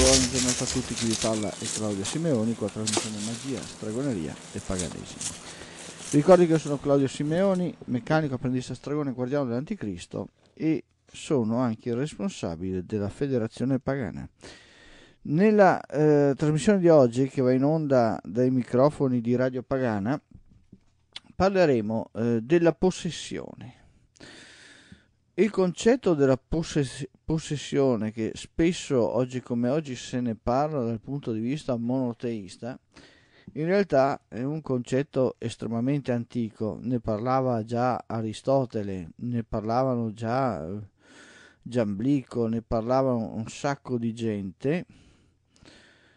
Buongiorno a tutti, chi vi parla è Claudio Simeoni con la trasmissione Magia, Stragoneria e Paganesimo. Ricordi che io sono Claudio Simeoni, meccanico apprendista stragone guardiano dell'Anticristo e sono anche il responsabile della Federazione Pagana. Nella eh, trasmissione di oggi, che va in onda dai microfoni di Radio Pagana, parleremo eh, della possessione. Il concetto della possess- possessione che spesso oggi come oggi se ne parla dal punto di vista monoteista, in realtà è un concetto estremamente antico, ne parlava già Aristotele, ne parlavano già eh, Giamblico, ne parlavano un sacco di gente,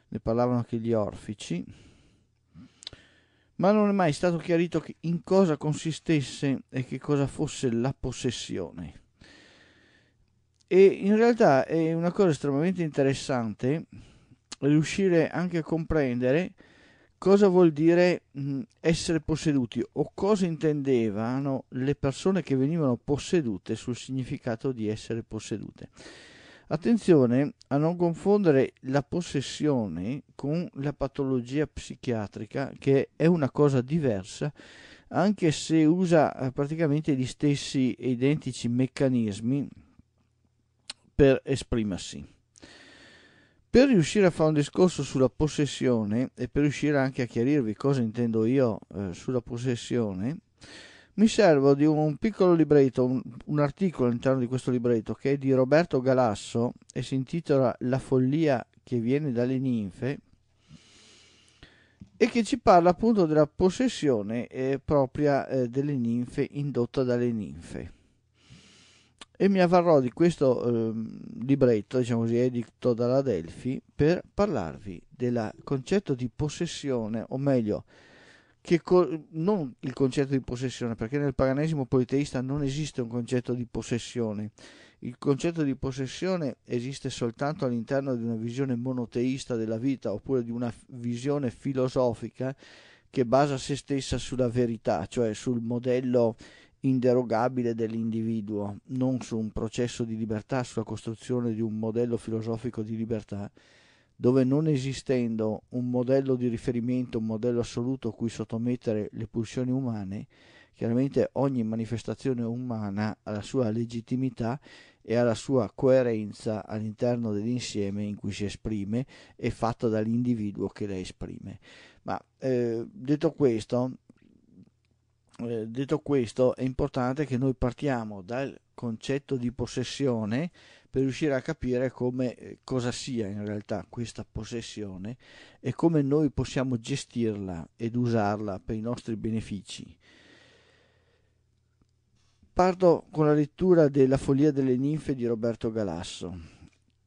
ne parlavano anche gli orfici, ma non è mai stato chiarito in cosa consistesse e che cosa fosse la possessione. E in realtà è una cosa estremamente interessante riuscire anche a comprendere cosa vuol dire essere posseduti o cosa intendevano le persone che venivano possedute sul significato di essere possedute. Attenzione a non confondere la possessione con la patologia psichiatrica, che è una cosa diversa, anche se usa eh, praticamente gli stessi identici meccanismi per esprimersi. Per riuscire a fare un discorso sulla possessione e per riuscire anche a chiarirvi cosa intendo io eh, sulla possessione, mi servo di un piccolo libretto, un, un, articolo all'interno di questo libretto che è di Roberto Galasso e si intitola La follia che viene dalle ninfe e che ci parla appunto della possessione eh, propria eh, delle ninfe indotta dalle ninfe e mi avvarrò di questo eh, libretto, diciamo così, editto dalla Delphi, per parlarvi del concetto di possessione, o meglio, co- non il concetto di possessione, perché nel paganesimo politeista non esiste un concetto di possessione. Il concetto di possessione esiste soltanto all'interno di una visione monoteista della vita, oppure di una visione filosofica che basa se stessa sulla verità, cioè sul modello inderogabile dell'individuo, non su un processo di libertà, sulla costruzione di un modello filosofico di libertà, dove non esistendo un modello di riferimento, un modello assoluto a cui sottomettere le pulsioni umane, chiaramente ogni manifestazione umana ha la sua legittimità e ha la sua coerenza all'interno dell'insieme in cui si esprime e fatta dall'individuo che la esprime. Ma eh, detto questo, eh, detto questo, è importante che noi partiamo dal concetto di possessione per riuscire a capire come, eh, cosa sia in realtà questa possessione e come noi possiamo gestirla ed usarla per i nostri benefici. Parto con la lettura della Follia delle ninfe di Roberto Galasso,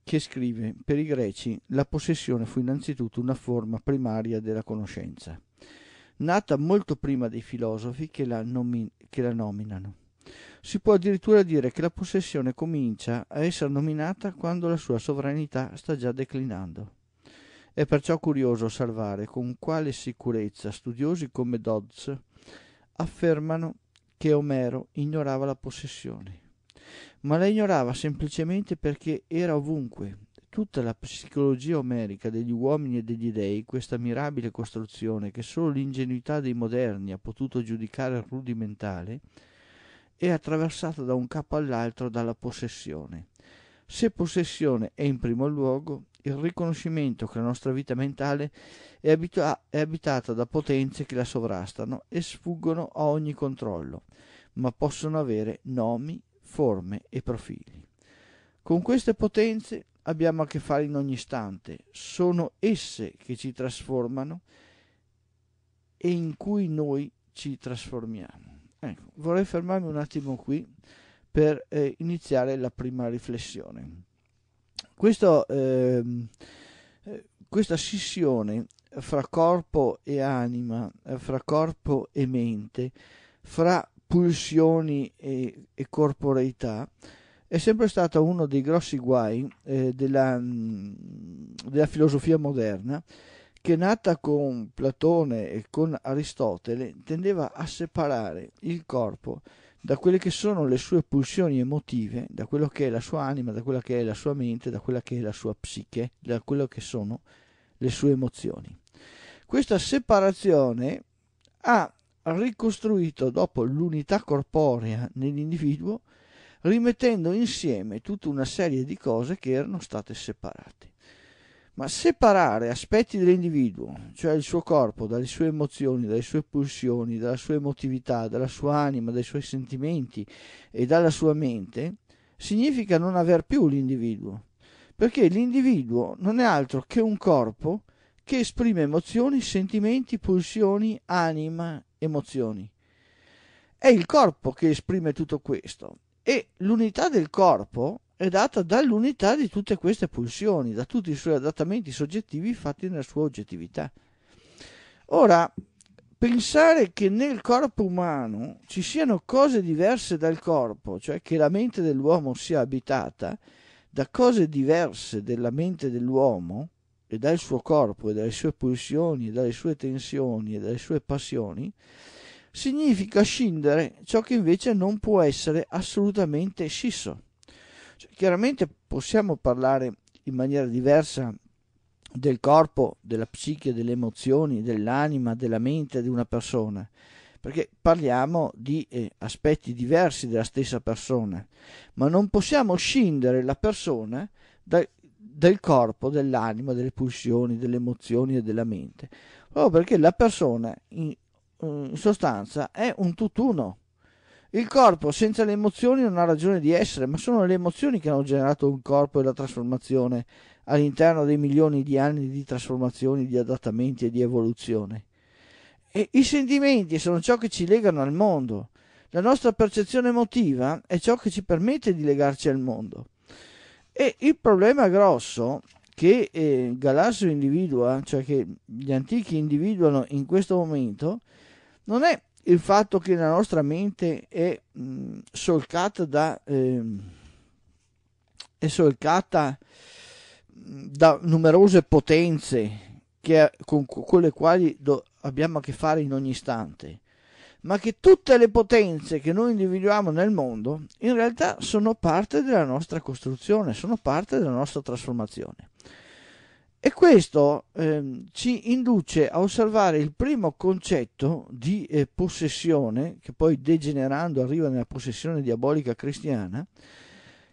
che scrive: Per i greci la possessione fu innanzitutto una forma primaria della conoscenza nata molto prima dei filosofi che la, nomi- che la nominano. Si può addirittura dire che la possessione comincia a essere nominata quando la sua sovranità sta già declinando. È perciò curioso osservare con quale sicurezza studiosi come Dodds affermano che Omero ignorava la possessione, ma la ignorava semplicemente perché era ovunque tutta la psicologia omerica degli uomini e degli dei questa mirabile costruzione che solo l'ingenuità dei moderni ha potuto giudicare rudimentale, è attraversata da un capo all'altro dalla possessione. Se possessione è in primo luogo il riconoscimento che la nostra vita mentale è, abitua- è abitata da potenze che la sovrastano e sfuggono a ogni controllo, ma possono avere nomi, forme e profili. Con queste potenze abbiamo a che fare in ogni istante, sono esse che ci trasformano e in cui noi ci trasformiamo. Ecco, vorrei fermarmi un attimo qui per eh, iniziare la prima riflessione. Questo, ehm, eh, questa scissione fra corpo e anima, eh, fra corpo e mente, fra pulsioni e, e corporeità, è sempre stato uno dei grossi guai eh, della, mm, della, filosofia moderna che nata con Platone e con Aristotele tendeva a separare il corpo da quelle che sono le sue pulsioni emotive, da quello che è la sua anima, da quella che è la sua mente, da quella che è la sua psiche, da quello che sono le sue emozioni. Questa separazione ha ricostruito dopo l'unità corporea nell'individuo rimettendo insieme tutta una serie di cose che erano state separate. Ma separare aspetti dell'individuo, cioè il suo corpo, dalle sue emozioni, dalle sue pulsioni, dalla sua emotività, dalla sua anima, dai suoi sentimenti e dalla sua mente, significa non aver più l'individuo, perché l'individuo non è altro che un corpo che esprime emozioni, sentimenti, pulsioni, anima, emozioni. È il corpo che esprime tutto questo e l'unità del corpo è data dall'unità di tutte queste pulsioni, da tutti i suoi adattamenti soggettivi fatti nella sua oggettività. Ora, pensare che nel corpo umano ci siano cose diverse dal corpo, cioè che la mente dell'uomo sia abitata da cose diverse della mente dell'uomo e dal suo corpo e dalle sue pulsioni e dalle sue tensioni e dalle sue passioni, significa scindere ciò che invece non può essere assolutamente scisso. Cioè, chiaramente possiamo parlare in maniera diversa del corpo, della psiche, delle emozioni, dell'anima, della mente di una persona, perché parliamo di eh, aspetti diversi della stessa persona, ma non possiamo scindere la persona da, del corpo, dell'anima, delle pulsioni, delle emozioni e della mente, proprio perché la persona in, in sostanza è un tutt'uno. Il corpo senza le emozioni non ha ragione di essere, ma sono le emozioni che hanno generato un corpo e la trasformazione all'interno dei milioni di anni di trasformazioni, di adattamenti e di evoluzione. E I sentimenti sono ciò che ci legano al mondo. La nostra percezione emotiva è ciò che ci permette di legarci al mondo. E il problema grosso che eh, Galasso individua, cioè che gli antichi individuano in questo momento, è non è il fatto che la nostra mente è mh, mm, solcata da... Eh, è solcata mm, da numerose potenze che, con, con, le quali do, abbiamo a che fare in ogni istante, ma che tutte le potenze che noi individuiamo nel mondo in realtà sono parte della nostra costruzione, sono parte della nostra trasformazione. E questo eh, ci induce a osservare il primo concetto di eh, possessione, che poi degenerando arriva nella possessione diabolica cristiana,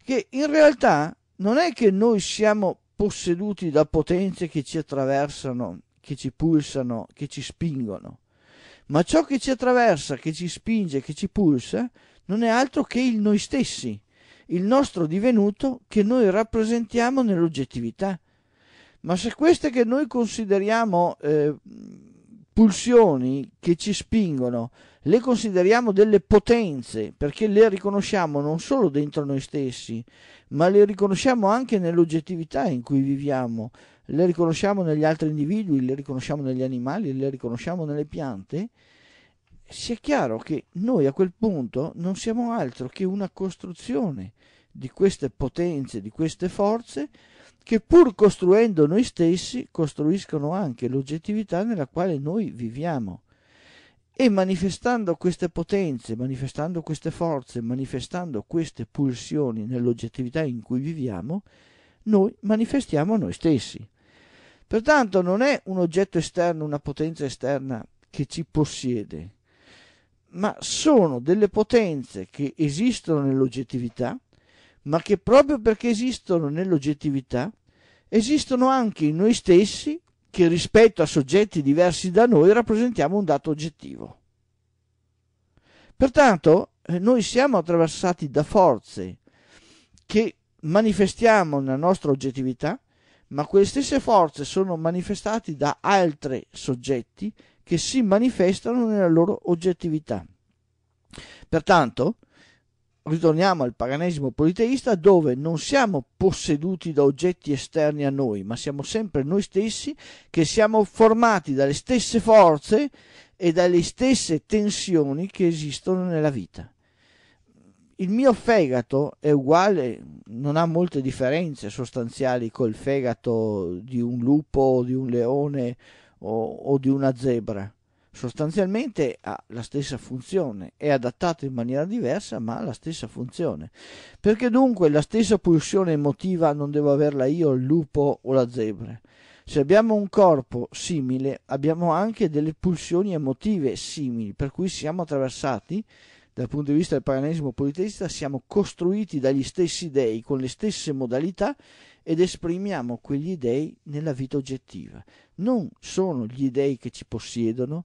che in realtà non è che noi siamo posseduti da potenze che ci attraversano, che ci pulsano, che ci spingono, ma ciò che ci attraversa, che ci spinge, che ci pulsa, non è altro che il noi stessi, il nostro divenuto che noi rappresentiamo nell'oggettività ma se queste che noi consideriamo eh, pulsioni che ci spingono, le consideriamo delle potenze perché le riconosciamo non solo dentro noi stessi, ma le riconosciamo anche nell'oggettività in cui viviamo, le riconosciamo negli altri individui, le riconosciamo negli animali, le riconosciamo nelle piante, sia chiaro che noi a quel punto non siamo altro che una costruzione di queste potenze, di queste forze, che pur costruendo noi stessi costruiscono anche l'oggettività nella quale noi viviamo. E manifestando queste potenze, manifestando queste forze, manifestando queste pulsioni nell'oggettività in cui viviamo, noi manifestiamo noi stessi. Pertanto non è un oggetto esterno, una potenza esterna che ci possiede, ma sono delle potenze che esistono nell'oggettività, ma che proprio perché esistono nell'oggettività, esistono anche in noi stessi che rispetto a soggetti diversi da noi rappresentiamo un dato oggettivo. Pertanto eh, noi siamo attraversati da forze che manifestiamo nella nostra oggettività, ma quelle stesse forze sono manifestate da altri soggetti che si manifestano nella loro oggettività. Pertanto, ritorniamo al paganesimo politeista dove non siamo posseduti da oggetti esterni a noi, ma siamo sempre noi stessi che siamo formati dalle stesse forze e dalle stesse tensioni che esistono nella vita. Il mio fegato è uguale, non ha molte differenze sostanziali col fegato di un lupo, di un leone o, o di una zebra sostanzialmente ha la stessa funzione, è adattato in maniera diversa ma ha la stessa funzione. Perché dunque la stessa pulsione emotiva non devo averla io, il lupo o la zebra? Se abbiamo un corpo simile abbiamo anche delle pulsioni emotive simili, per cui siamo attraversati dal punto di vista del paganesimo politeista, siamo costruiti dagli stessi dei con le stesse modalità ed esprimiamo quegli dei nella vita oggettiva non sono gli dèi che ci possiedono,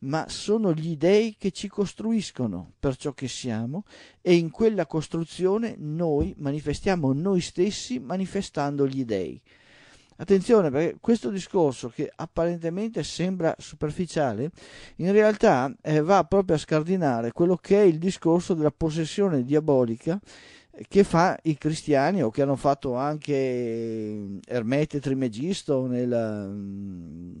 ma sono gli dèi che ci costruiscono per ciò che siamo e in quella costruzione noi manifestiamo noi stessi manifestando gli dèi. Attenzione perché questo discorso che apparentemente sembra superficiale, in realtà eh, va proprio a scardinare quello che è il discorso della possessione diabolica che fa i cristiani o che hanno fatto anche Ermete Trimegisto nel, mm,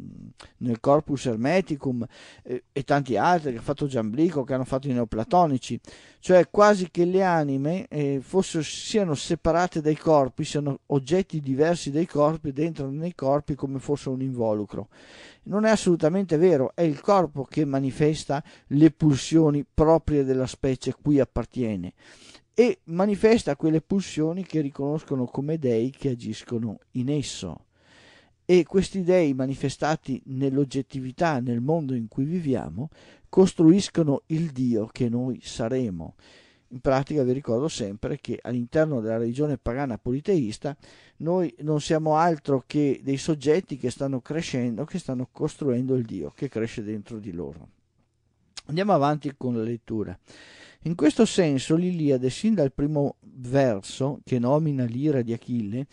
nel Corpus Hermeticum e, e, tanti altri che ha fatto Giamblico, che hanno fatto i neoplatonici, cioè quasi che le anime eh, fossero, siano separate dai corpi, siano oggetti diversi dai corpi, dentro nei corpi come fosse un involucro. Non è assolutamente vero, è il corpo che manifesta le pulsioni proprie della specie a cui appartiene e manifesta quelle pulsioni che riconoscono come dei che agiscono in esso. E questi dei manifestati nell'oggettività, nel mondo in cui viviamo, costruiscono il Dio che noi saremo. In pratica vi ricordo sempre che all'interno della religione pagana politeista noi non siamo altro che dei soggetti che stanno crescendo, che stanno costruendo il Dio che cresce dentro di loro. Andiamo avanti con la lettura. In questo senso l'Iliade, sin dal primo verso che nomina l'ira di Achille,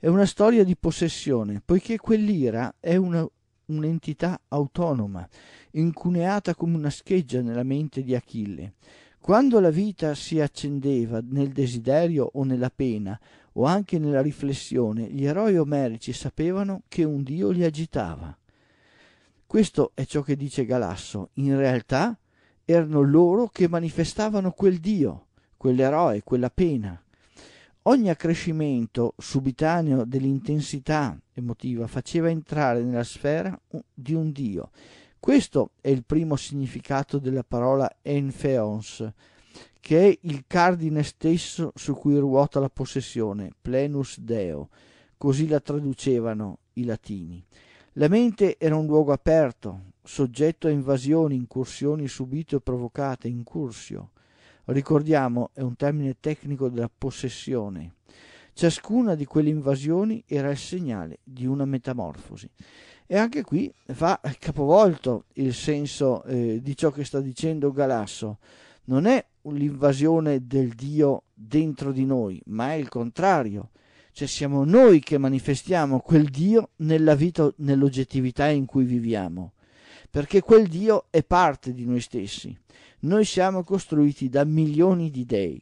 è una storia di possessione, poiché quell'ira è una, un'entità autonoma, incuneata come una scheggia nella mente di Achille. Quando la vita si accendeva nel desiderio o nella pena, o anche nella riflessione, gli eroi omerici sapevano che un dio li agitava. Questo è ciò che dice Galasso. In realtà erano loro che manifestavano quel Dio, quell'eroe, quella pena. Ogni accrescimento subitaneo dell'intensità emotiva faceva entrare nella sfera di un Dio. Questo è il primo significato della parola enfeons, che è il cardine stesso su cui ruota la possessione, plenus deo, così la traducevano i latini. La mente era un luogo aperto, soggetto a invasioni, incursioni subite o provocate, incursio. Ricordiamo, è un termine tecnico della possessione. Ciascuna di quelle invasioni era il segnale di una metamorfosi. E anche qui va capovolto il senso eh, di ciò che sta dicendo Galasso. Non è l'invasione del Dio dentro di noi, ma è il contrario. Cioè siamo noi che manifestiamo quel Dio nella vita, nell'oggettività in cui viviamo perché quel Dio è parte di noi stessi. Noi siamo costruiti da milioni di dei.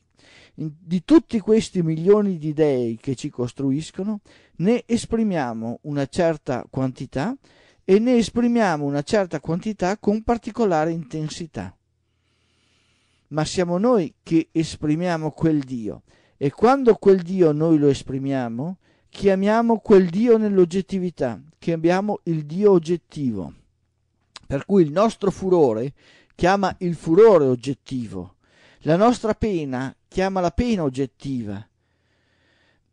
Di tutti questi milioni di dei che ci costruiscono, ne esprimiamo una certa quantità e ne esprimiamo una certa quantità con particolare intensità. Ma siamo noi che esprimiamo quel Dio e quando quel Dio noi lo esprimiamo, chiamiamo quel Dio nell'oggettività, chiamiamo il Dio oggettivo per cui il nostro furore chiama il furore oggettivo, la nostra pena chiama la pena oggettiva.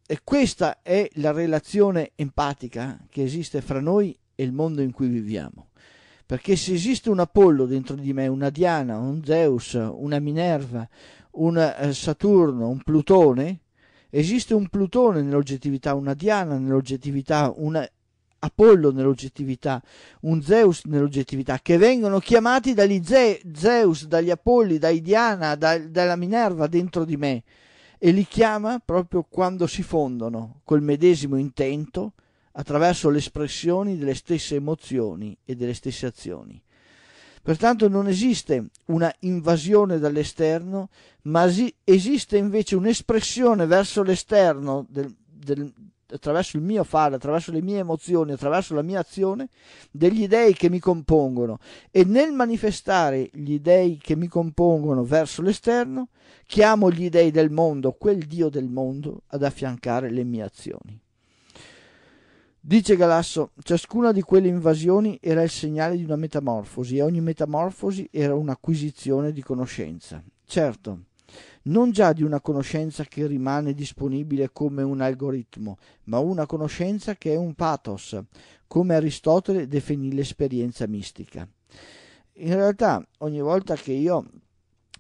E questa è la relazione empatica che esiste fra noi e il mondo in cui viviamo. Perché se esiste un Apollo dentro di me, una Diana, un Zeus, una Minerva, un eh, Saturno, un Plutone, esiste un Plutone nell'oggettività, una Diana nell'oggettività, una Apollo nell'oggettività, un Zeus nell'oggettività, che vengono chiamati dagli Ze- Zeus, dagli Apolli, dai Diana, da, dalla Minerva dentro di me e li chiama proprio quando si fondono col medesimo intento attraverso le espressioni delle stesse emozioni e delle stesse azioni. Pertanto non esiste una invasione dall'esterno, ma esiste invece un'espressione verso l'esterno del, del, attraverso il mio fare, attraverso le mie emozioni, attraverso la mia azione, degli dei che mi compongono e nel manifestare gli dei che mi compongono verso l'esterno, chiamo gli dei del mondo, quel Dio del mondo, ad affiancare le mie azioni. Dice Galasso, ciascuna di quelle invasioni era il segnale di una metamorfosi e ogni metamorfosi era un'acquisizione di conoscenza. Certo, non già di una conoscenza che rimane disponibile come un algoritmo, ma una conoscenza che è un pathos, come Aristotele definì l'esperienza mistica. In realtà, ogni volta che io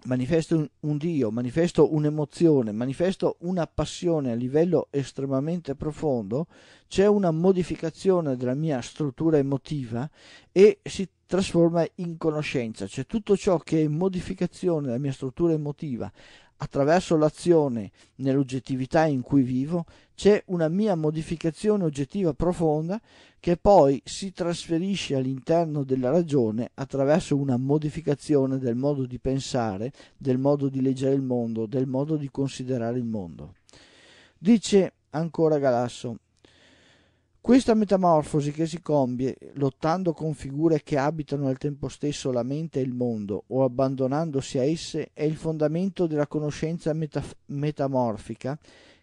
manifesto un, Dio, manifesto un'emozione, manifesto una passione a livello estremamente profondo, c'è una modificazione della mia struttura emotiva e si trasforma in conoscenza, cioè tutto ciò che è modificazione della mia struttura emotiva attraverso l'azione nell'oggettività in cui vivo, c'è una mia modificazione oggettiva profonda che poi si trasferisce all'interno della ragione attraverso una modificazione del modo di pensare, del modo di leggere il mondo, del modo di considerare il mondo. Dice ancora Galasso, questa metamorfosi che si compie lottando con figure che abitano al tempo stesso la mente e il mondo o abbandonandosi a esse è il fondamento della conoscenza metaf- metamorfica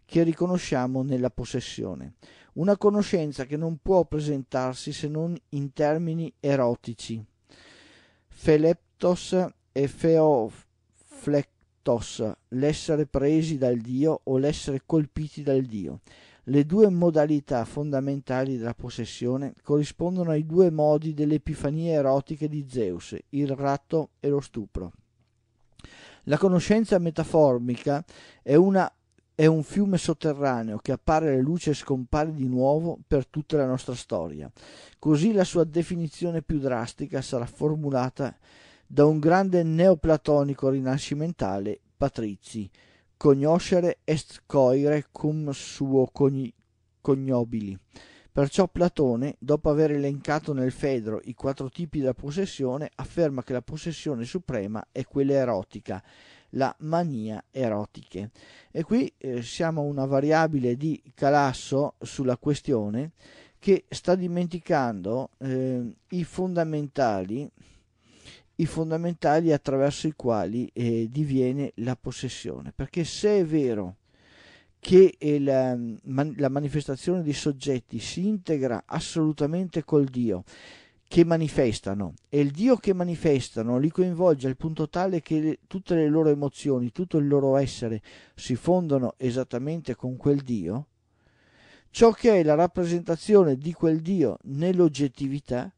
che riconosciamo nella possessione, una conoscenza che non può presentarsi se non in termini erotici. Feleptos e feoflectos, l'essere presi dal Dio o l'essere colpiti dal Dio. Le due modalità fondamentali della possessione corrispondono ai due modi delle epifanie erotiche di Zeus, il ratto e lo stupro. La conoscenza metaformica è, una, è un fiume sotterraneo che appare alla luce e scompare di nuovo per tutta la nostra storia. Così la sua definizione più drastica sarà formulata da un grande neoplatonico rinascimentale, Patrizi, conoscere est coire cum suo cognobili. Perciò Platone, dopo aver elencato nel Fedro i quattro tipi della possessione, afferma che la possessione suprema è quella erotica, la mania erotiche. E qui eh, siamo una variabile di Calasso sulla questione che sta dimenticando eh, i fondamentali i fondamentali attraverso i quali eh, diviene la possessione. Perché se è vero che eh, la, mm, la manifestazione dei soggetti si integra assolutamente col Dio, che manifestano e il Dio che manifestano li coinvolge al punto tale che le, tutte le loro emozioni, tutto il loro essere si fondono esattamente con quel Dio, ciò che è la rappresentazione di quel Dio nell'oggettività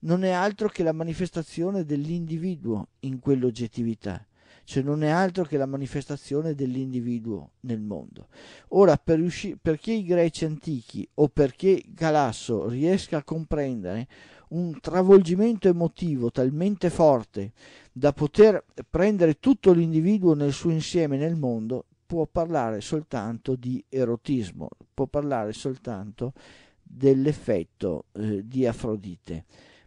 non è altro che la manifestazione dell'individuo in quell'oggettività, cioè non è altro che la manifestazione dell'individuo nel mondo. Ora, per riusci- perché i greci antichi o perché Galasso riesca a comprendere un travolgimento emotivo talmente forte da poter prendere tutto l'individuo nel suo insieme nel mondo, può parlare soltanto di erotismo, può parlare soltanto dell'effetto eh, di Afrodite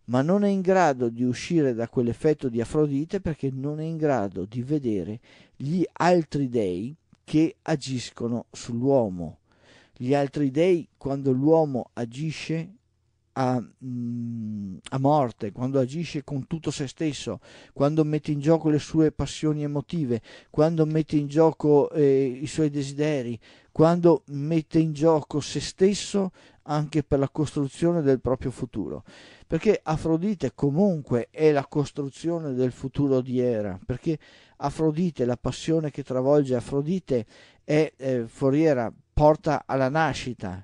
ma non è in grado di uscire da quell'effetto di Afrodite perché non è in grado di vedere gli altri dei che agiscono sull'uomo. Gli altri dei, quando l'uomo agisce a, mm, a morte, quando agisce con tutto se stesso, quando mette in gioco le sue passioni emotive, quando mette in gioco eh, i suoi desideri, quando mette in gioco se stesso anche per la costruzione del proprio futuro perché Afrodite comunque è la costruzione del futuro di Era, perché Afrodite, la passione che travolge Afrodite è eh, foriera, porta alla nascita.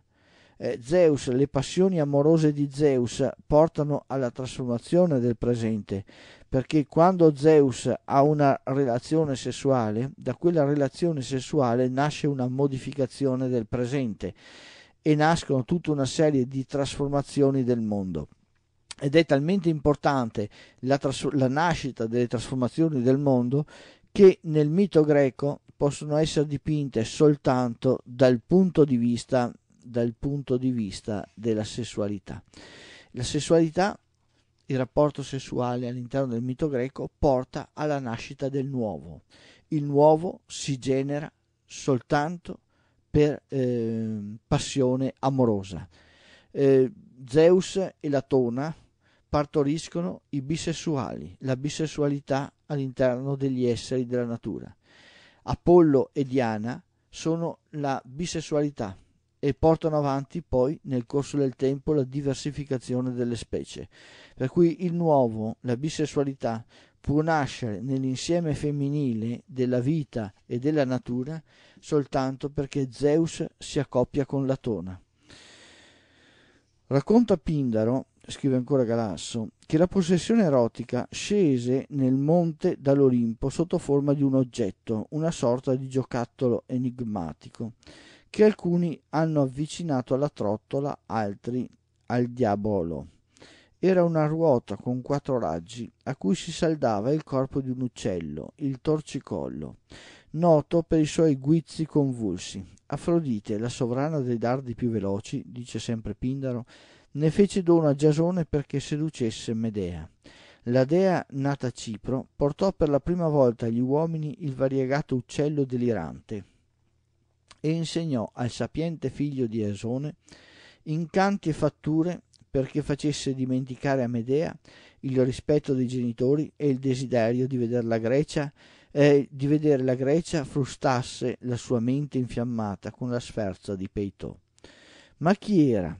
Eh, Zeus, le passioni amorose di Zeus portano alla trasformazione del presente, perché quando Zeus ha una relazione sessuale, da quella relazione sessuale nasce una modificazione del presente e nascono tutta una serie di trasformazioni del mondo ed è talmente importante la, tras- la nascita delle trasformazioni del mondo che nel mito greco possono essere dipinte soltanto dal punto di vista, punto di vista della sessualità. La sessualità il rapporto sessuale all'interno del mito greco porta alla nascita del nuovo. Il nuovo si genera soltanto per eh, passione amorosa. Eh, Zeus e Latona partoriscono i bisessuali, la bisessualità all'interno degli esseri della natura. Apollo e Diana sono la bisessualità e portano avanti poi nel corso del tempo la diversificazione delle specie. Per cui il nuovo, la bisessualità, può nascere nell'insieme femminile della vita e della natura soltanto perché Zeus si accoppia con Latona. Racconta Pindaro scrive ancora Galasso, che la possessione erotica scese nel monte dall'Olimpo sotto forma di un oggetto, una sorta di giocattolo enigmatico, che alcuni hanno avvicinato alla trottola, altri al diabolo. Era una ruota con quattro raggi a cui si saldava il corpo di un uccello, il torcicollo, noto per i suoi guizzi convulsi. Afrodite, la sovrana dei dardi più veloci, dice sempre Pindaro, ne fece dono a Giasone perché seducesse Medea. La dea, nata a Cipro, portò per la prima volta agli uomini il variegato uccello delirante e insegnò al sapiente figlio di Giasone incanti e fatture perché facesse dimenticare a Medea il rispetto dei genitori e il desiderio di vedere la Grecia eh, di vedere la Grecia frustasse la sua mente infiammata con la sferza di Peito. Ma chi era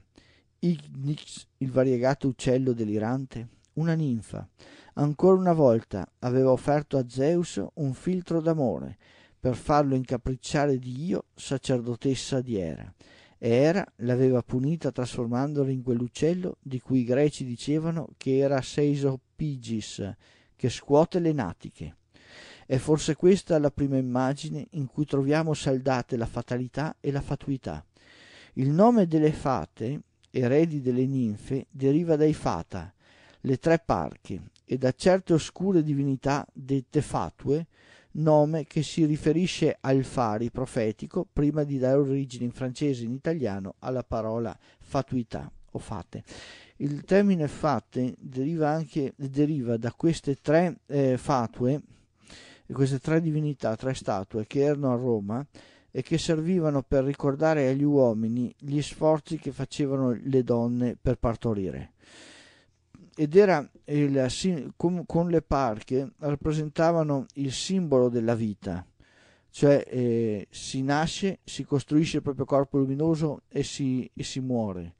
Ignix, il variegato uccello delirante? Una ninfa. Ancora una volta aveva offerto a Zeus un filtro d'amore per farlo incapricciare di Io, sacerdotessa di Era. E Era l'aveva punita trasformandolo in quell'uccello di cui i greci dicevano che era Seisopigis, che scuote le natiche. È forse questa la prima immagine in cui troviamo saldate la fatalità e la fatuità. Il nome delle fate eredi delle ninfe, deriva dai fata, le tre parche, e da certe oscure divinità dette fatue, nome che si riferisce al fari profetico prima di dare origine in francese e in italiano alla parola fatuità o fate. Il termine fate deriva, anche, deriva da queste tre eh, fatue, queste tre divinità, tre statue che erano a Roma, e che servivano per ricordare agli uomini gli sforzi che facevano le donne per partorire. Ed era il, con le parche rappresentavano il simbolo della vita, cioè eh, si nasce, si costruisce il proprio corpo luminoso e si, e si muore.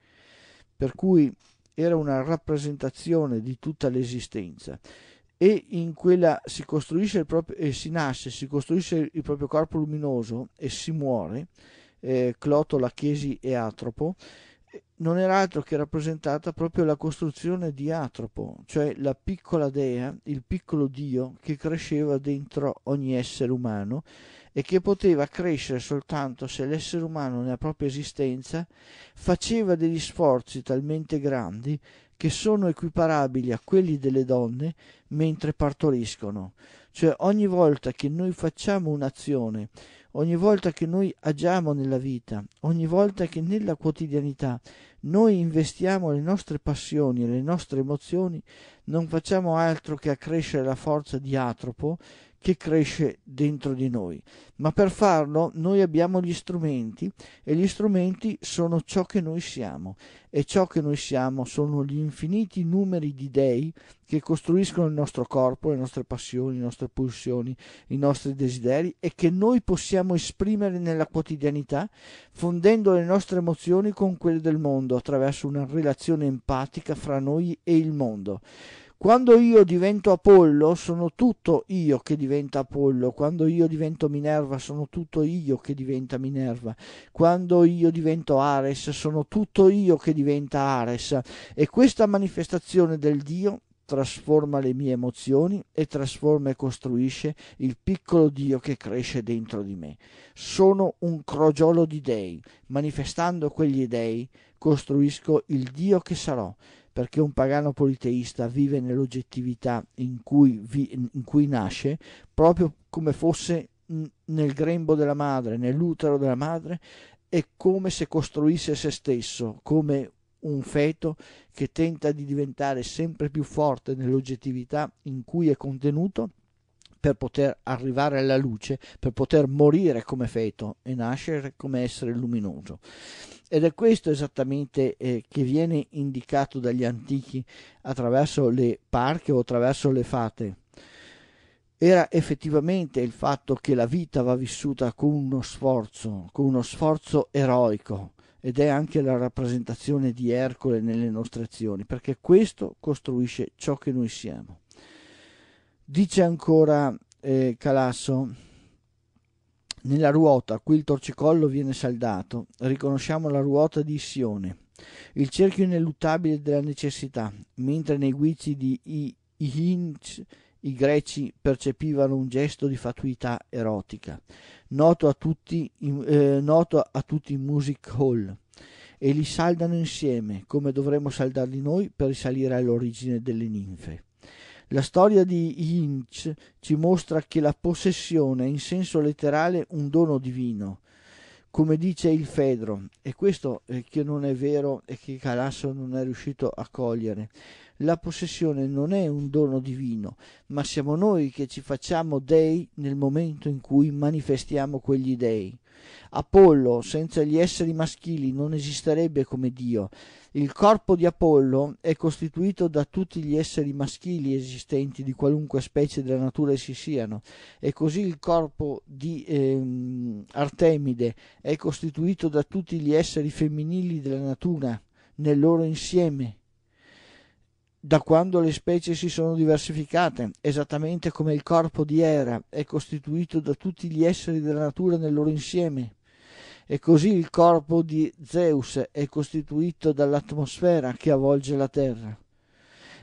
Per cui era una rappresentazione di tutta l'esistenza e in quella si costruisce il proprio e si nasce, si costruisce il proprio corpo luminoso e si muore, eh, Cloto, Lachesi e Atropo, eh, non era altro che rappresentata proprio la costruzione di Atropo, cioè la piccola dea, il piccolo dio che cresceva dentro ogni essere umano e che poteva crescere soltanto se l'essere umano nella propria esistenza faceva degli sforzi talmente grandi che sono equiparabili a quelli delle donne mentre partoriscono. Cioè ogni volta che noi facciamo un'azione, ogni volta che noi agiamo nella vita, ogni volta che nella quotidianità noi investiamo le nostre passioni e le nostre emozioni, non facciamo altro che accrescere la forza di Atropo che cresce dentro di noi. Ma per farlo noi abbiamo gli strumenti e gli strumenti sono ciò che noi siamo e ciò che noi siamo sono gli infiniti numeri di dei che costruiscono il nostro corpo, le nostre passioni, le nostre pulsioni, i nostri desideri e che noi possiamo esprimere nella quotidianità fondendo le nostre emozioni con quelle del mondo attraverso una relazione empatica fra noi e il mondo. Quando io divento Apollo sono tutto io che diventa Apollo, quando io divento Minerva sono tutto io che diventa Minerva, quando io divento Ares sono tutto io che diventa Ares e questa manifestazione del Dio trasforma le mie emozioni e trasforma e costruisce il piccolo Dio che cresce dentro di me. Sono un crogiolo di dei, manifestando quegli dei costruisco il Dio che sarò perché un pagano politeista vive nell'oggettività in cui, vi, in cui nasce, proprio come fosse nel grembo della madre, nell'utero della madre, e come se costruisse se stesso, come un feto che tenta di diventare sempre più forte nell'oggettività in cui è contenuto per poter arrivare alla luce, per poter morire come feto e nascere come essere luminoso. Ed è questo esattamente eh, che viene indicato dagli antichi attraverso le parche o attraverso le fate. Era effettivamente il fatto che la vita va vissuta con uno sforzo, con uno sforzo eroico, ed è anche la rappresentazione di Ercole nelle nostre azioni, perché questo costruisce ciò che noi siamo. Dice ancora eh, Calasso, nella ruota a cui il torcicollo viene saldato, riconosciamo la ruota di Sione, il cerchio ineluttabile della necessità, mentre nei guizzi di I- Ihinch i greci percepivano un gesto di fatuità erotica, noto a tutti, eh, noto a tutti i music hall, e li saldano insieme, come dovremmo saldarli noi per risalire all'origine delle ninfe. La storia di Hinch ci mostra che la possessione è in senso letterale un dono divino, come dice il Fedro, e questo che non è vero e che Calasso non è riuscito a cogliere. La possessione non è un dono divino, ma siamo noi che ci facciamo dei nel momento in cui manifestiamo quegli dei. Apollo senza gli esseri maschili non esisterebbe come Dio. Il corpo di Apollo è costituito da tutti gli esseri maschili esistenti di qualunque specie della natura essi siano e così il corpo di ehm, Artemide è costituito da tutti gli esseri femminili della natura nel loro insieme da quando le specie si sono diversificate, esattamente come il corpo di Era è costituito da tutti gli esseri della natura nel loro insieme. E così il corpo di Zeus è costituito dall'atmosfera che avvolge la Terra.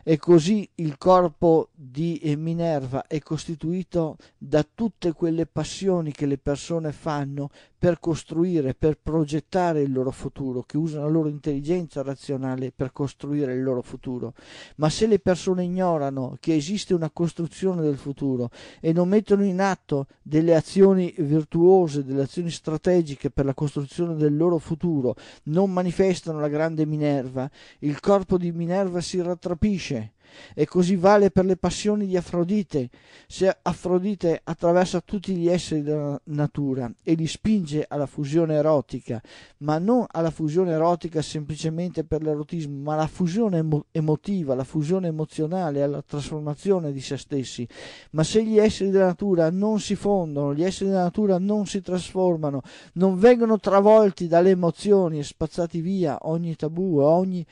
E così il corpo di Minerva è costituito da tutte quelle passioni che le persone fanno per costruire, per progettare il loro futuro, che usano la loro intelligenza razionale per costruire il loro futuro. Ma se le persone ignorano che esiste una costruzione del futuro e non mettono in atto delle azioni virtuose, delle azioni strategiche per la costruzione del loro futuro, non manifestano la grande Minerva, il corpo di Minerva si rattrapisce felice. E così vale per le passioni di Afrodite. Se Afrodite attraversa tutti gli esseri della natura e li spinge alla fusione erotica, ma non alla fusione erotica semplicemente per l'erotismo, ma alla fusione emo- emotiva, alla fusione emozionale, alla trasformazione di se stessi. Ma se gli esseri della natura non si fondono, gli esseri della natura non si trasformano, non vengono travolti dalle emozioni e spazzati via ogni tabù, ogni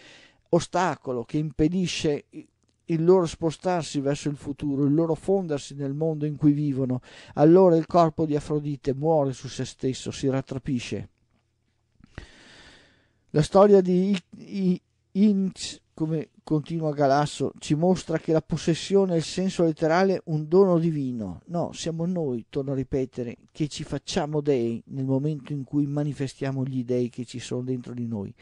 ostacolo che impedisce il loro spostarsi verso il futuro, il loro fondersi nel mondo in cui vivono, allora il corpo di Afrodite muore su se stesso, si rattrapisce. La storia di Inch, come continua Galasso, ci mostra che la possessione è il senso letterale un dono divino. No, siamo noi, torno a ripetere, che ci facciamo dei nel momento in cui manifestiamo gli dei che ci sono dentro di noi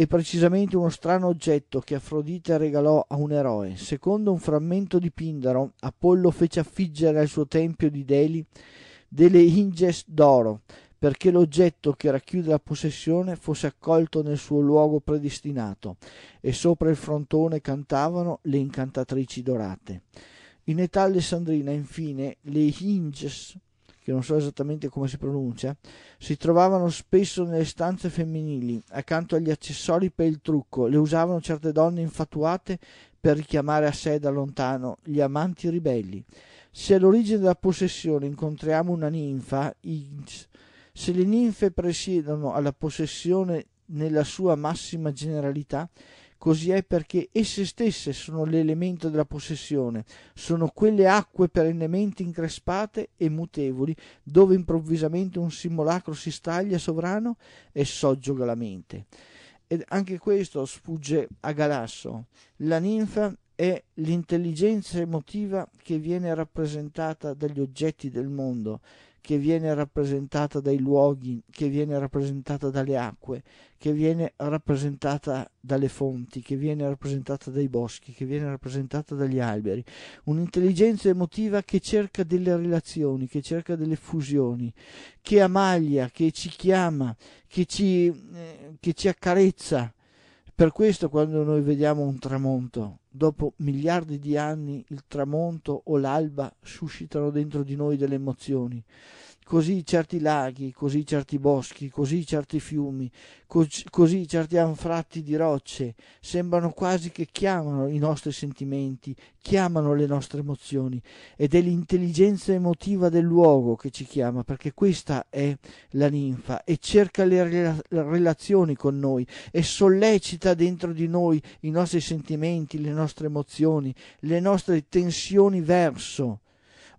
e precisamente uno strano oggetto che Afrodite regalò a un eroe. Secondo un frammento di Pindaro, Apollo fece affiggere al suo tempio di Deli delle inges d'oro perché l'oggetto che racchiude la possessione fosse accolto nel suo luogo predestinato e sopra il frontone cantavano le incantatrici dorate. In età alessandrina, infine, le inges che non so esattamente come si pronuncia, si trovavano spesso nelle stanze femminili, accanto agli accessori per il trucco, le usavano certe donne infatuate per richiamare a sé da lontano gli amanti ribelli. Se all'origine della possessione incontriamo una ninfa, Inch, se le ninfe presiedono alla possessione nella sua massima generalità, così è perché esse stesse sono l'elemento della possessione, sono quelle acque perennemente increspate e mutevoli, dove improvvisamente un simulacro si staglia sovrano e soggioga la mente. Ed anche questo sfugge a Galasso. La ninfa è l'intelligenza emotiva che viene rappresentata dagli oggetti del mondo che viene rappresentata dai luoghi, che viene rappresentata dalle acque, che viene rappresentata dalle fonti, che viene rappresentata dai boschi, che viene rappresentata dagli alberi, un'intelligenza emotiva che cerca delle relazioni, che cerca delle fusioni, che amaglia, che ci chiama, che ci, eh, che ci accarezza. Per questo quando noi vediamo un tramonto dopo miliardi di anni il tramonto o l'alba suscitano dentro di noi delle emozioni così certi laghi, così certi boschi, così certi fiumi, così, certi anfratti di rocce sembrano quasi che chiamano i nostri sentimenti, chiamano le nostre emozioni ed è l'intelligenza emotiva del luogo che ci chiama perché questa è la ninfa e cerca le relazioni con noi e sollecita dentro di noi i nostri sentimenti, le nostre emozioni, le nostre tensioni verso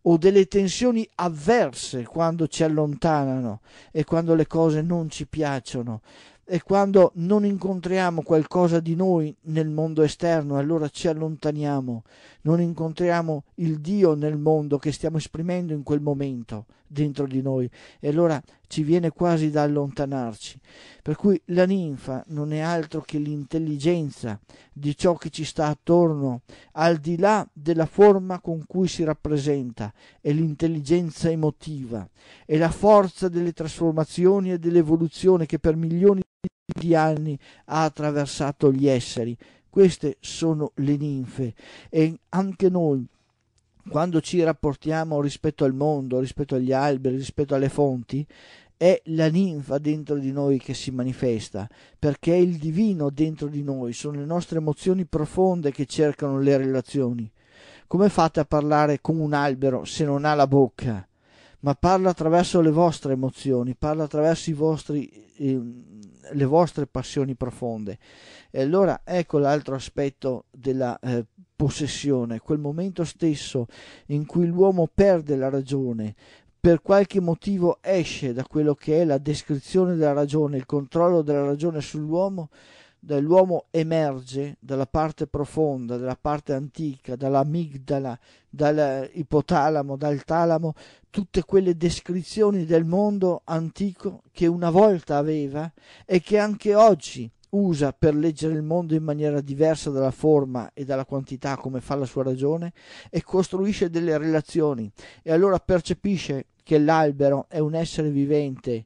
o delle tensioni avverse quando ci allontanano e quando le cose non ci piacciono e quando non incontriamo qualcosa di noi nel mondo esterno, allora ci allontaniamo, non incontriamo il Dio nel mondo che stiamo esprimendo in quel momento dentro di noi e allora ci viene quasi da allontanarci. Per cui la ninfa non è altro che l'intelligenza di ciò che ci sta attorno, al di là della forma con cui si rappresenta, è l'intelligenza emotiva, è la forza delle trasformazioni e dell'evoluzione che per milioni di anni ha attraversato gli esseri. Queste sono le ninfe e anche noi quando ci rapportiamo rispetto al mondo, rispetto agli alberi, rispetto alle fonti, è la ninfa dentro di noi che si manifesta, perché è il divino dentro di noi, sono le nostre emozioni profonde che cercano le relazioni. Come fate a parlare con un albero se non ha la bocca? Ma parla attraverso le vostre emozioni, parla attraverso vostri, eh, le vostre passioni profonde. E allora ecco l'altro aspetto della eh, possessione, quel momento stesso in cui l'uomo perde la ragione, per qualche motivo esce da quello che è la descrizione della ragione, il controllo della ragione sull'uomo, dall'uomo emerge dalla parte profonda, dalla parte antica, dall'amigdala, dall'ipotalamo, dal talamo, tutte quelle descrizioni del mondo antico che una volta aveva e che anche oggi usa per leggere il mondo in maniera diversa dalla forma e dalla quantità come fa la sua ragione e costruisce delle relazioni e allora percepisce che l'albero è un essere vivente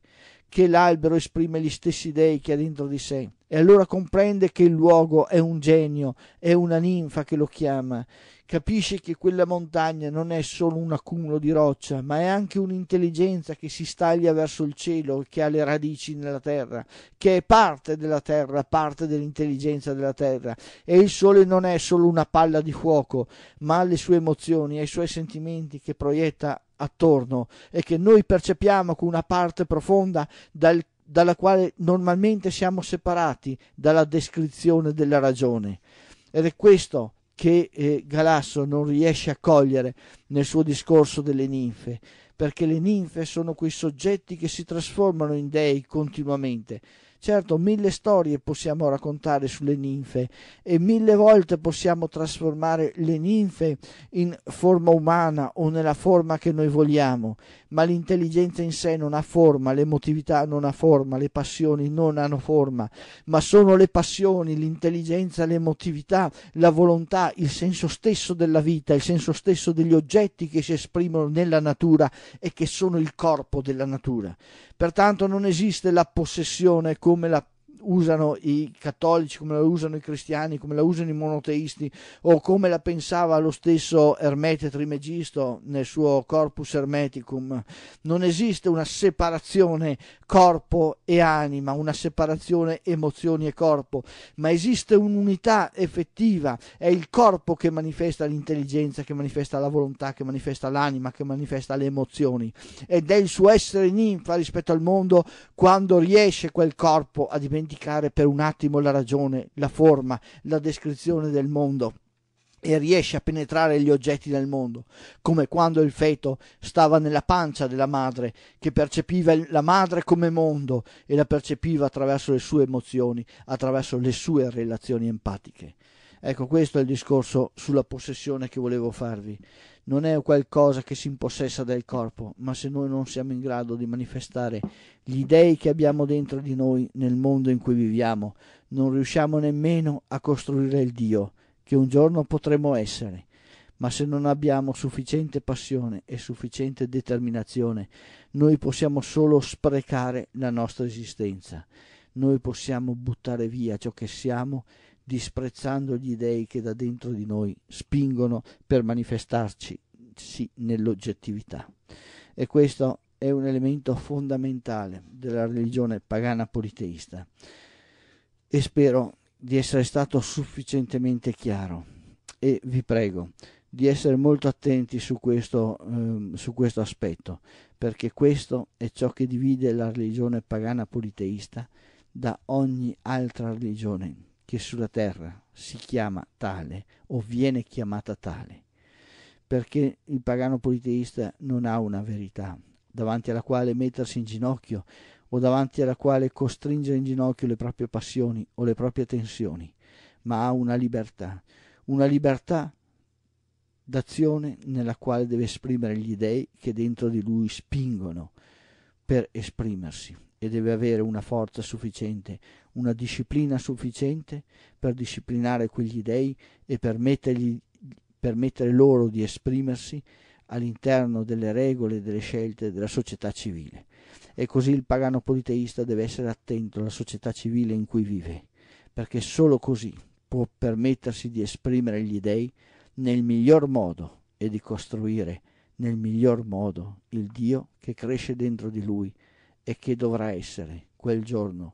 che l'albero esprime gli stessi dei che ha dentro di sé. E allora comprende che il luogo è un genio, è una ninfa che lo chiama. Capisce che quella montagna non è solo un accumulo di roccia, ma è anche un'intelligenza che si staglia verso il cielo, che ha le radici nella terra, che è parte della terra, parte dell'intelligenza della terra. E il sole non è solo una palla di fuoco, ma ha le sue emozioni e i suoi sentimenti che proietta attorno e che noi percepiamo con una parte profonda dal, dalla quale normalmente siamo separati dalla descrizione della ragione. Ed è questo che eh, Galasso non riesce a cogliere nel suo discorso delle ninfe, perché le ninfe sono quei soggetti che si trasformano in dei continuamente Certo, mille storie possiamo raccontare sulle ninfe e mille volte possiamo trasformare le ninfe in forma umana o nella forma che noi vogliamo, ma l'intelligenza in sé non ha forma, l'emotività non ha forma, le passioni non hanno forma, ma sono le passioni, l'intelligenza, l'emotività, la volontà, il senso stesso della vita, il senso stesso degli oggetti che si esprimono nella natura e che sono il corpo della natura. Pertanto non esiste la possessione come la usano i cattolici, come la usano i cristiani, come la usano i monoteisti o come la pensava lo stesso Ermete Trimegisto nel suo Corpus Hermeticum. Non esiste una separazione corpo e anima, una separazione emozioni e corpo, ma esiste un'unità effettiva, è il corpo che manifesta l'intelligenza, che manifesta la volontà, che manifesta l'anima, che manifesta le emozioni ed è il suo essere ninfa rispetto al mondo quando riesce quel corpo a diventare dimenticare per un attimo la ragione, la forma, la descrizione del mondo e riesce a penetrare gli oggetti del mondo, come quando il feto stava nella pancia della madre, che percepiva la madre come mondo e la percepiva attraverso le sue emozioni, attraverso le sue relazioni empatiche. Ecco, questo è il discorso sulla possessione che volevo farvi. Non è qualcosa che si impossessa del corpo, ma se noi non siamo in grado di manifestare gli dèi che abbiamo dentro di noi nel mondo in cui viviamo, non riusciamo nemmeno a costruire il Dio che un giorno potremo essere. Ma se non abbiamo sufficiente passione e sufficiente determinazione, noi possiamo solo sprecare la nostra esistenza. Noi possiamo buttare via ciò che siamo disprezzando gli dei che da dentro di noi spingono per manifestarci sì, nell'oggettività. E questo è un elemento fondamentale della religione pagana politeista. E spero di essere stato sufficientemente chiaro e vi prego di essere molto attenti su questo, ehm, su questo aspetto, perché questo è ciò che divide la religione pagana politeista da ogni altra religione che sulla terra si chiama tale o viene chiamata tale, perché il pagano politeista non ha una verità davanti alla quale mettersi in ginocchio o davanti alla quale costringere in ginocchio le proprie passioni o le proprie tensioni, ma ha una libertà, una libertà d'azione nella quale deve esprimere gli dei che dentro di lui spingono per esprimersi e deve avere una forza sufficiente una disciplina sufficiente per disciplinare quegli dèi e permettere loro di esprimersi all'interno delle regole e delle scelte della società civile. E così il pagano politeista deve essere attento alla società civile in cui vive, perché solo così può permettersi di esprimere gli dèi nel miglior modo e di costruire nel miglior modo il Dio che cresce dentro di lui e che dovrà essere quel giorno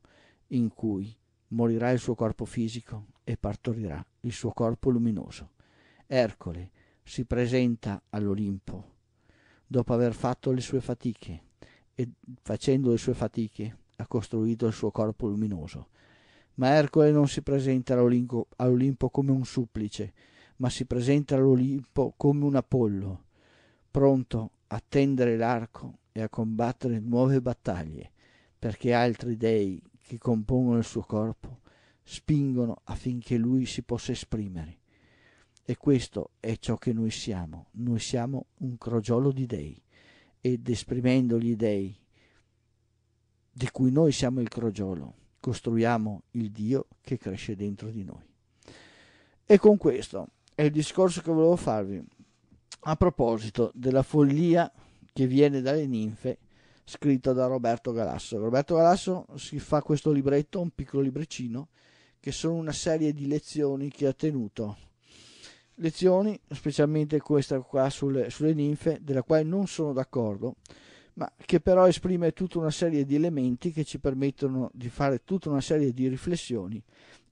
in cui morirà il suo corpo fisico e partorirà il suo corpo luminoso. Ercole si presenta all'Olimpo dopo aver fatto le sue fatiche e facendo le sue fatiche ha costruito il suo corpo luminoso. Ma Ercole non si presenta all'Olimpo, all'Olimpo come un supplice, ma si presenta all'Olimpo come un Apollo, pronto a tendere l'arco e a combattere nuove battaglie, perché altri dei che compongono il suo corpo spingono affinché lui si possa esprimere. E questo è ciò che noi siamo. Noi siamo un crogiolo di dei ed esprimendo gli dei di cui noi siamo il crogiolo, costruiamo il Dio che cresce dentro di noi. E con questo è il discorso che volevo farvi a proposito della follia che viene dalle ninfe scritta da Roberto Galasso. Roberto Galasso si fa questo libretto, un piccolo libricino, che sono una serie di lezioni che ha tenuto. Lezioni, specialmente questa qua sulle, sulle ninfe, della quale non sono d'accordo, ma che però esprime tutta una serie di elementi che ci permettono di fare tutta una serie di riflessioni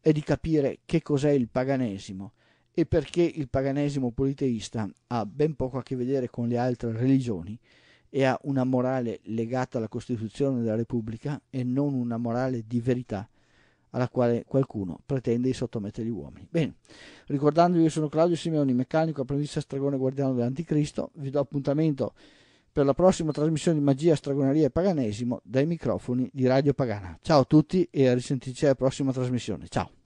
e di capire che cos'è il paganesimo e perché il paganesimo politeista ha ben poco a che vedere con le altre religioni e ha una morale legata alla Costituzione della Repubblica e non una morale di verità alla quale qualcuno pretende di sottomettere gli uomini. Bene, ricordandovi io sono Claudio Simeoni, meccanico, apprendista stregone guardiano dell'Anticristo, vi do appuntamento per la prossima trasmissione di magia, stragoneria e paganesimo dai microfoni di Radio Pagana. Ciao a tutti e a risentirci alla prossima trasmissione. Ciao!